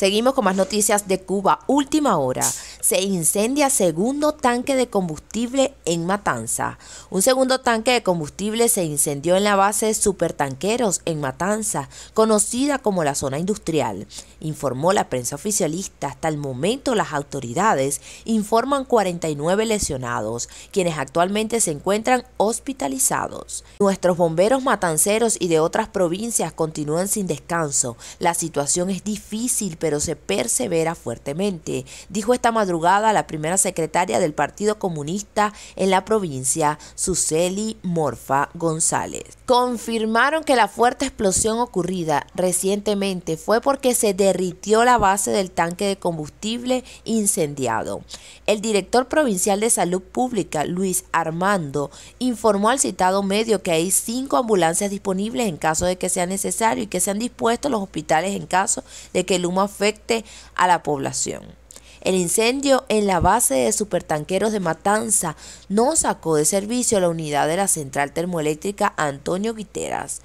Seguimos con más noticias de Cuba. Última hora se incendia segundo tanque de combustible en Matanza. Un segundo tanque de combustible se incendió en la base de supertanqueros en Matanza, conocida como la zona industrial, informó la prensa oficialista. Hasta el momento las autoridades informan 49 lesionados, quienes actualmente se encuentran hospitalizados. Nuestros bomberos matanceros y de otras provincias continúan sin descanso. La situación es difícil, pero se persevera fuertemente, dijo esta madrugada la primera secretaria del Partido Comunista en la provincia, Suseli Morfa González. Confirmaron que la fuerte explosión ocurrida recientemente fue porque se derritió la base del tanque de combustible incendiado. El director provincial de Salud Pública, Luis Armando, informó al citado medio que hay cinco ambulancias disponibles en caso de que sea necesario y que se han dispuesto los hospitales en caso de que el humo afecte a la población. El incendio en la base de supertanqueros de Matanza no sacó de servicio a la unidad de la central termoeléctrica Antonio Guiteras.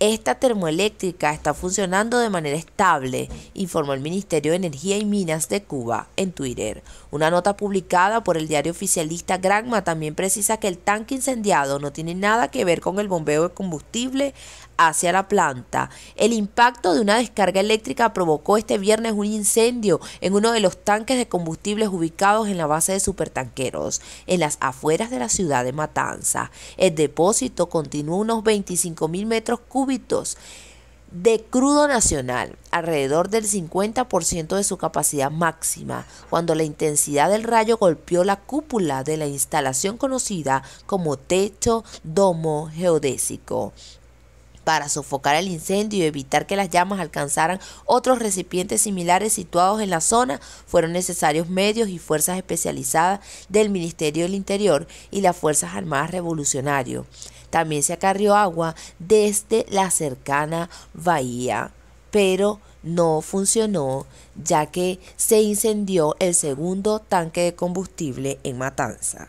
Esta termoeléctrica está funcionando de manera estable, informó el Ministerio de Energía y Minas de Cuba en Twitter. Una nota publicada por el diario oficialista Granma también precisa que el tanque incendiado no tiene nada que ver con el bombeo de combustible hacia la planta. El impacto de una descarga eléctrica provocó este viernes un incendio en uno de los tanques de combustibles ubicados en la base de supertanqueros, en las afueras de la ciudad de Matanza. El depósito continúa unos 25.000 mil metros cúbicos de crudo nacional, alrededor del 50% de su capacidad máxima, cuando la intensidad del rayo golpeó la cúpula de la instalación conocida como techo domo geodésico para sofocar el incendio y evitar que las llamas alcanzaran otros recipientes similares situados en la zona, fueron necesarios medios y fuerzas especializadas del Ministerio del Interior y las Fuerzas Armadas Revolucionarias. También se acarrió agua desde la cercana bahía, pero no funcionó ya que se incendió el segundo tanque de combustible en Matanza.